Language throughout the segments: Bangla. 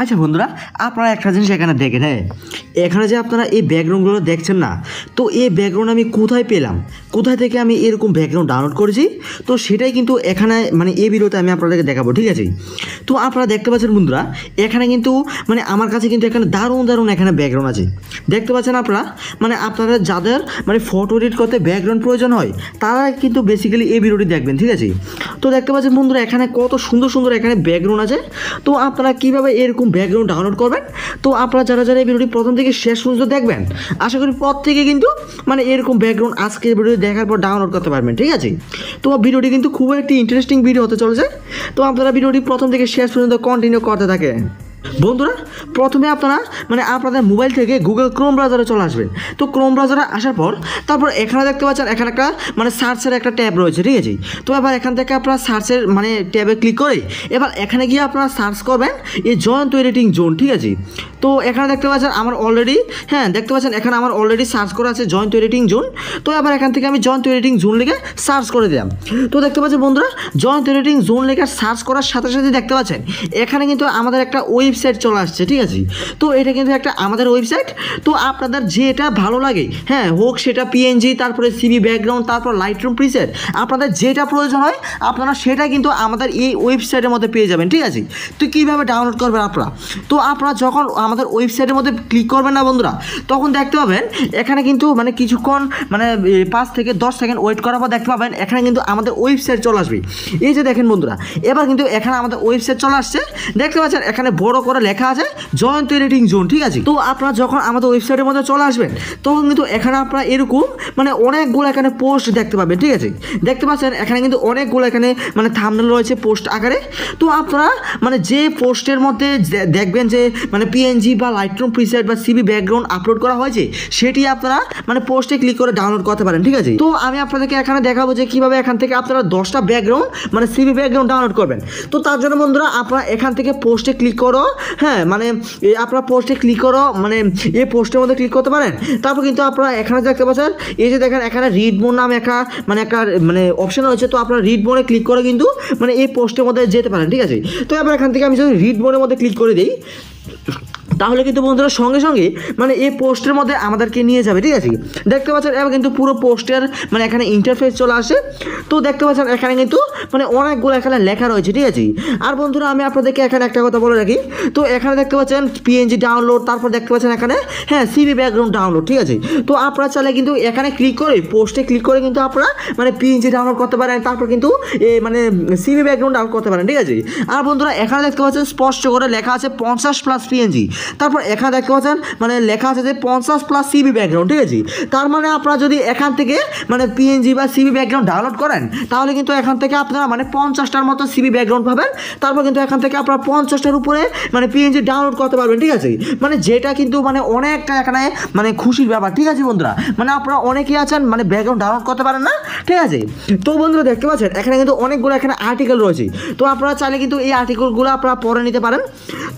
আচ্ছা বন্ধুরা আপনারা একটা জিনিস এখানে দেখেন হ্যাঁ এখানে যে আপনারা এই ব্যাকগ্রাউন্ডগুলো দেখছেন না তো এই ব্যাকগ্রাউন্ড আমি কোথায় পেলাম কোথায় থেকে আমি এরকম ব্যাকগ্রাউন্ড ডাউনলোড করেছি তো সেটাই কিন্তু এখানে মানে এই ভিডিওতে আমি আপনাদেরকে দেখাবো ঠিক আছে তো আপনারা দেখতে পাচ্ছেন বন্ধুরা এখানে কিন্তু মানে আমার কাছে কিন্তু এখানে দারুণ দারুণ এখানে ব্যাকগ্রাউন্ড আছে দেখতে পাচ্ছেন আপনারা মানে আপনারা যাদের মানে ফটো এডিট করতে ব্যাকগ্রাউন্ড প্রয়োজন হয় তারা কিন্তু বেসিক্যালি এই ভিডিওটি দেখবেন ঠিক আছে তো দেখতে পাচ্ছেন বন্ধুরা এখানে কত সুন্দর সুন্দর এখানে ব্যাকগ্রাউন্ড আছে তো আপনারা কীভাবে এরকম ব্যাকগ্রাউন্ড ডাউনলোড করবেন তো আপনারা যারা যারা এই ভিডিওটি প্রথম থেকে থেকে শেষ পর্যন্ত দেখবেন আশা করি পর থেকে কিন্তু মানে এরকম ব্যাকগ্রাউন্ড আজকের ভিডিও দেখার পর ডাউনলোড করতে পারবেন ঠিক আছে তো ভিডিওটি কিন্তু খুব একটি ইন্টারেস্টিং ভিডিও হতে চলেছে তো আপনারা ভিডিওটি প্রথম থেকে শেষ পর্যন্ত কন্টিনিউ করতে থাকে বন্ধুরা প্রথমে আপনারা মানে আপনাদের মোবাইল থেকে গুগল ক্রোম ব্রাউজারে চলে আসবেন তো ক্রোম ব্রাউজারে আসার পর তারপর এখানে দেখতে পাচ্ছেন এখানে একটা মানে সার্চের একটা ট্যাব রয়েছে ঠিক আছে তো এবার এখান থেকে আপনারা সার্চের মানে ট্যাবে ক্লিক করে এবার এখানে গিয়ে আপনারা সার্চ করবেন এই জয়েন্ট এডিটিং জোন ঠিক আছে তো এখানে দেখতে পাচ্ছেন আমার অলরেডি হ্যাঁ দেখতে পাচ্ছেন এখানে আমার অলরেডি সার্চ করা আছে জয়েন্ট এডিটিং জোন তো এবার এখান থেকে আমি জয়েন্ট এডিটিং জোন লিখে সার্চ করে দিলাম তো দেখতে পাচ্ছেন বন্ধুরা জয়েন্ট এডিটিং জোন লিখে সার্চ করার সাথে সাথে দেখতে পাচ্ছেন এখানে কিন্তু আমাদের একটা ওয়েব ওয়েবসাইট চলে আসছে ঠিক আছে তো এটা কিন্তু একটা আমাদের ওয়েবসাইট তো আপনাদের যেটা ভালো লাগে হ্যাঁ হোক সেটা পিএনজি তারপরে সিবি ব্যাকগ্রাউন্ড তারপর রুম প্রিসেট আপনাদের যেটা প্রয়োজন হয় আপনারা সেটা কিন্তু আমাদের এই ওয়েবসাইটের মধ্যে পেয়ে যাবেন ঠিক আছে তো কীভাবে ডাউনলোড করবেন আপনারা তো আপনারা যখন আমাদের ওয়েবসাইটের মধ্যে ক্লিক করবেন না বন্ধুরা তখন দেখতে পাবেন এখানে কিন্তু মানে কিছুক্ষণ মানে পাঁচ থেকে দশ সেকেন্ড ওয়েট করার পর দেখতে পাবেন এখানে কিন্তু আমাদের ওয়েবসাইট চলে আসবে এই যে দেখেন বন্ধুরা এবার কিন্তু এখানে আমাদের ওয়েবসাইট চলে আসছে দেখতে পাচ্ছেন এখানে বড় করে লেখা আছে জয়ন্ত এডিটিং জোন ঠিক আছে তো আপনারা যখন আমাদের ওয়েবসাইটের মধ্যে চলে আসবেন তখন কিন্তু এখানে আপনারা এরকম মানে অনেকগুলো এখানে পোস্ট দেখতে পাবেন ঠিক আছে দেখতে পাচ্ছেন এখানে কিন্তু অনেকগুলো এখানে মানে থামনেল রয়েছে পোস্ট আকারে তো আপনারা মানে যে পোস্টের মধ্যে দেখবেন যে মানে পিএনজি বা লাইটরুম প্রিসেট বা সিবি ব্যাকগ্রাউন্ড আপলোড করা হয়েছে সেটি আপনারা মানে পোস্টে ক্লিক করে ডাউনলোড করতে পারেন ঠিক আছে তো আমি আপনাদেরকে এখানে দেখাবো যে কীভাবে এখান থেকে আপনারা দশটা ব্যাকগ্রাউন্ড মানে সিবি ব্যাকগ্রাউন্ড ডাউনলোড করবেন তো তার জন্য বন্ধুরা আপনারা এখান থেকে পোস্টে ক্লিক করো হ্যাঁ মানে আপনার পোস্টে ক্লিক করো মানে এই পোস্টের মধ্যে ক্লিক করতে পারেন তারপর কিন্তু আপনারা এখানে দেখতে পাচ্ছেন এই যে দেখেন এখানে রিড মোড নাম একটা মানে একটা মানে অপশন রয়েছে তো আপনারা রিড বোনে ক্লিক করে কিন্তু মানে এই পোস্টের মধ্যে যেতে পারেন ঠিক আছে তো এবার এখান থেকে আমি যদি রিড বোনের মধ্যে ক্লিক করে দিই তাহলে কিন্তু বন্ধুরা সঙ্গে সঙ্গে মানে এই পোস্টের মধ্যে আমাদেরকে নিয়ে যাবে ঠিক আছে দেখতে পাচ্ছেন এবার কিন্তু পুরো পোস্টের মানে এখানে ইন্টারফেস চলে আসে তো দেখতে পাচ্ছেন এখানে কিন্তু মানে অনেকগুলো এখানে লেখা রয়েছে ঠিক আছে আর বন্ধুরা আমি আপনাদেরকে এখানে একটা কথা বলে রাখি তো এখানে দেখতে পাচ্ছেন পিএনজি ডাউনলোড তারপর দেখতে পাচ্ছেন এখানে হ্যাঁ সিবি ব্যাকগ্রাউন্ড ডাউনলোড ঠিক আছে তো আপনারা চাইলে কিন্তু এখানে ক্লিক করে পোস্টে ক্লিক করে কিন্তু আপনারা মানে পিএনজি ডাউনলোড করতে পারেন তারপর কিন্তু মানে সিবি ব্যাকগ্রাউন্ড ডাউনলোড করতে পারেন ঠিক আছে আর বন্ধুরা এখানে দেখতে পাচ্ছেন স্পষ্ট করে লেখা আছে পঞ্চাশ প্লাস পিএনজি তারপর এখানে দেখতে পাচ্ছেন মানে লেখা আছে যে পঞ্চাশ প্লাস সিবি ব্যাকগ্রাউন্ড ঠিক আছে তার মানে আপনারা যদি এখান থেকে মানে পিএনজি বা সিবি ব্যাকগ্রাউন্ড ডাউনলোড করেন তাহলে কিন্তু এখান থেকে আপনারা মানে পঞ্চাশটার মতো সিবি ব্যাকগ্রাউন্ড পাবেন তারপর কিন্তু এখান থেকে আপনারা পঞ্চাশটার উপরে মানে পিএনজি ডাউনলোড করতে পারবেন ঠিক আছে মানে যেটা কিন্তু মানে অনেকটা এখানে মানে খুশির ব্যাপার ঠিক আছে বন্ধুরা মানে আপনারা অনেকেই আছেন মানে ব্যাকগ্রাউন্ড ডাউনলোড করতে পারেন না ঠিক আছে তো বন্ধুরা দেখতে পাচ্ছেন এখানে কিন্তু অনেকগুলো এখানে আর্টিকেল রয়েছে তো আপনারা চাইলে কিন্তু এই আর্টিকেলগুলো আপনারা পড়ে নিতে পারেন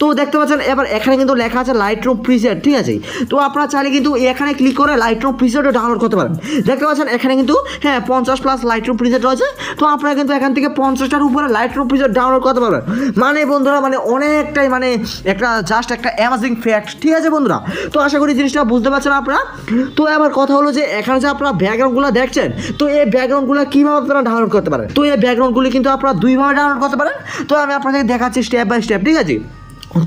তো দেখতে পাচ্ছেন এবার এখানে কিন্তু লেখা আছে লাইট রুম ফ্রিজার ঠিক আছে তো আপনারা চাইলে কিন্তু এখানে ক্লিক করে লাইট রুম প্রিসেটও ডাউনলোড করতে পারেন দেখতে পাচ্ছেন এখানে কিন্তু হ্যাঁ পঞ্চাশ প্লাস লাইট রুম প্রিসেট রয়েছে তো আপনারা কিন্তু এখান থেকে পঞ্চাশটার উপরে লাইট রুম প্রিসেট ডাউনলোড করতে পারবেন মানে বন্ধুরা মানে অনেকটাই মানে একটা জাস্ট একটা অ্যামাজিং ফ্যাক্ট ঠিক আছে বন্ধুরা তো আশা করি জিনিসটা বুঝতে পারছেন আপনারা তো আবার কথা হলো যে এখানে যে আপনারা ব্যাকগ্রাউন্ডগুলো দেখছেন তো এই ব্যাকগ্রাউন্ডগুলো কীভাবে আপনারা ডাউনলোড করতে পারেন তো এই ব্যাকগ্রাউন্ডগুলি কিন্তু আপনারা দুইভাবে ডাউনলোড করতে পারেন তো আমি আপনাদের দেখাচ্ছি স্টেপ বাই স্টেপ ঠিক আছে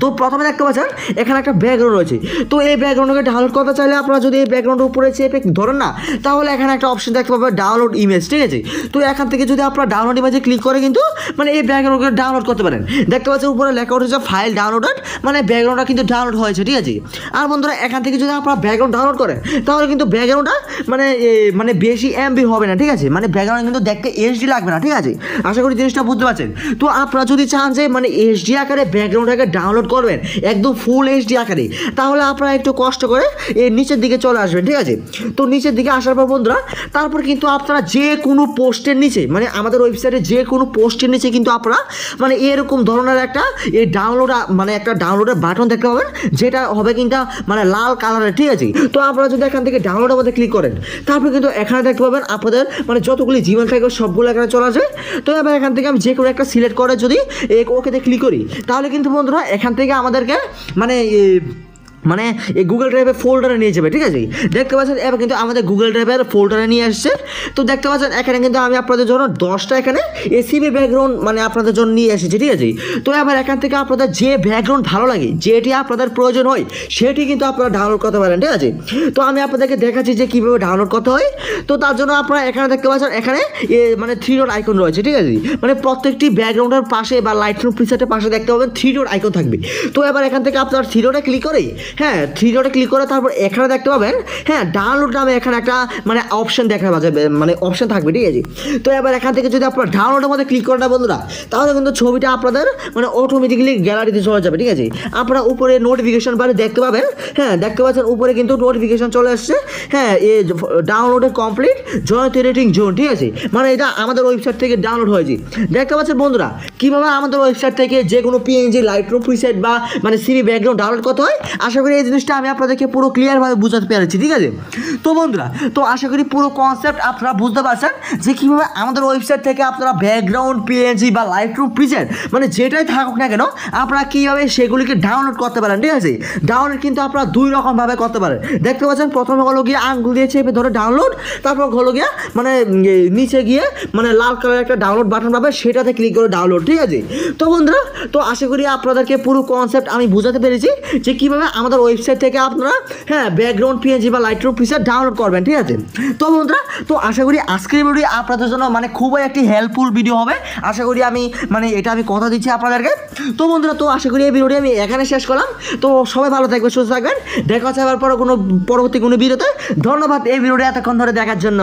তো প্রথমে দেখতে পাচ্ছেন এখানে একটা ব্যাকগ্রাউন্ড রয়েছে তো এই ব্যাকগ্রাউন্ডকে ডাউনলোড করতে চাইলে আপনারা যদি এই ব্যাকগ্রাউন্ডের উপরে চেপে ধরেন না তাহলে এখানে একটা অপশন দেখতে পাবেন ডাউনলোড ইমেজ ঠিক আছে তো এখান থেকে যদি আপনারা ডাউনলোড ইমেজে ক্লিক করে কিন্তু মানে এই ব্যাকগ্রাউন্ডকে ডাউনলোড করতে পারেন দেখতে পাচ্ছেন উপরে লেখা উঠেছে ফাইল ডাউনলোডেড মানে ব্যাকগ্রাউন্ডটা কিন্তু ডাউনলোড হয়েছে ঠিক আছে আর বন্ধুরা এখান থেকে যদি আপনারা ব্যাকগ্রাউন্ড ডাউনলোড করেন তাহলে কিন্তু ব্যাকগ্রাউন্ডটা মানে মানে বেশি এমবি হবে না ঠিক আছে মানে ব্যাকগ্রাউন্ড কিন্তু দেখতে এইচডি লাগবে না ঠিক আছে আশা করি জিনিসটা বুঝতে পারছেন তো আপনারা যদি চান যে মানে এইচডি আকারে ব্যাকগ্রাউন্ডটাকে ডাউনলোড ডাউনলোড করবেন একদম ফুল এইচডি আকারে তাহলে আপনারা একটু কষ্ট করে এর নিচের দিকে চলে আসবেন ঠিক আছে তো নিচের দিকে আসার পর বন্ধুরা তারপর কিন্তু আপনারা যে কোনো পোস্টের নিচে মানে আমাদের ওয়েবসাইটে যে কোনো পোস্টের নিচে কিন্তু আপনারা মানে এরকম ধরনের একটা এই ডাউনলোড মানে একটা ডাউনলোডের বাটন দেখতে পাবেন যেটা হবে কিন্তু মানে লাল কালারের ঠিক আছে তো আপনারা যদি এখান থেকে ডাউনলোডের মধ্যে ক্লিক করেন তারপর কিন্তু এখানে দেখতে পাবেন আপনাদের মানে যতগুলি জিমেল থাকে সবগুলো এখানে চলে আসবে তো এবার এখান থেকে আমি যে কোনো একটা সিলেক্ট করে যদি ওকেতে ক্লিক করি তাহলে কিন্তু বন্ধুরা এখান থেকে আমাদেরকে মানে মানে এই গুগল ড্রাইভের ফোল্ডারে নিয়ে যাবে ঠিক আছে দেখতে পাচ্ছেন এবার কিন্তু আমাদের গুগল ড্রাইভের ফোল্ডারে নিয়ে আসছে তো দেখতে পাচ্ছেন এখানে কিন্তু আমি আপনাদের জন্য দশটা এখানে এসিবি ব্যাকগ্রাউন্ড মানে আপনাদের জন্য নিয়ে এসেছি ঠিক আছে তো এবার এখান থেকে আপনাদের যে ব্যাকগ্রাউন্ড ভালো লাগে যেটি আপনাদের প্রয়োজন হয় সেটি কিন্তু আপনারা ডাউনলোড করতে পারেন ঠিক আছে তো আমি আপনাদেরকে দেখাচ্ছি যে কীভাবে ডাউনলোড করতে হয় তো তার জন্য আপনারা এখানে দেখতে পাচ্ছেন এখানে মানে থ্রি ডট আইকন রয়েছে ঠিক আছে মানে প্রত্যেকটি ব্যাকগ্রাউন্ডের পাশে বা রুম ফিচারের পাশে দেখতে পাবেন থ্রি ডট আইকন থাকবে তো এবার এখান থেকে আপনার থ্রি ডটে ক্লিক করেই হ্যাঁ থ্রি ডটে ক্লিক করে তারপর এখানে দেখতে পাবেন হ্যাঁ ডাউনলোড নামে এখানে একটা মানে অপশন দেখা যাবে মানে অপশন থাকবে ঠিক আছে তো এবার এখান থেকে যদি আপনারা ডাউনলোডের মধ্যে ক্লিক করেন বন্ধুরা তাহলে কিন্তু ছবিটা আপনাদের মানে অটোমেটিক্যালি গ্যালারিতে চলে যাবে ঠিক আছে আপনারা উপরে নোটিফিকেশন বারে দেখতে পাবেন হ্যাঁ দেখতে পাচ্ছেন উপরে কিন্তু নোটিফিকেশন চলে আসছে হ্যাঁ এ ডাউনলোডে কমপ্লিট জয়ন্ত রেটিং জোন ঠিক আছে মানে এটা আমাদের ওয়েবসাইট থেকে ডাউনলোড হয়েছে দেখতে পাচ্ছেন বন্ধুরা কীভাবে আমাদের ওয়েবসাইট থেকে যে কোনো পিএনজি লাইট রুম বা মানে সিবি ব্যাকগ্রাউন্ড ডাউনলোড করতে হয় আশা করি এই জিনিসটা আমি আপনাদেরকে পুরো ক্লিয়ারভাবে বুঝাতে পেরেছি ঠিক আছে তো বন্ধুরা তো আশা করি পুরো কনসেপ্ট আপনারা বুঝতে পারছেন যে কীভাবে আমাদের ওয়েবসাইট থেকে আপনারা ব্যাকগ্রাউন্ড পিএনজি বা লাইট রুম পিচার মানে যেটাই থাকুক না কেন আপনারা কীভাবে সেগুলিকে ডাউনলোড করতে পারেন ঠিক আছে ডাউনলোড কিন্তু আপনারা দুই রকমভাবে করতে পারেন দেখতে পাচ্ছেন প্রথমে হলো গিয়ে আঙ্গুল দিয়ে চেপে ধরে ডাউনলোড তারপর হলো গিয়ে মানে নিচে গিয়ে মানে লাল কালার একটা ডাউনলোড বাটন পাবে সেটাতে ক্লিক করে ডাউনলোড ঠিক আছে তো বন্ধুরা তো আশা করি আপনাদেরকে পুরো কনসেপ্ট আমি বুঝাতে পেরেছি যে কীভাবে আমাদের আমাদের ওয়েবসাইট থেকে আপনারা হ্যাঁ ব্যাকগ্রাউন্ড পিএনজি বা লাইট রুম ফিচার ডাউনলোড করবেন ঠিক আছে তো বন্ধুরা তো আশা করি আজকের ভিডিও আপনাদের জন্য মানে খুবই একটি হেল্পফুল ভিডিও হবে আশা করি আমি মানে এটা আমি কথা দিচ্ছি আপনাদেরকে তো বন্ধুরা তো আশা করি এই ভিডিওটি আমি এখানে শেষ করলাম তো সবাই ভালো থাকবে সুস্থ থাকবেন দেখা হচ্ছে আবার পরে কোনো পরবর্তী কোনো ভিডিওতে ধন্যবাদ এই ভিডিওটি এতক্ষণ ধরে দেখার জন্য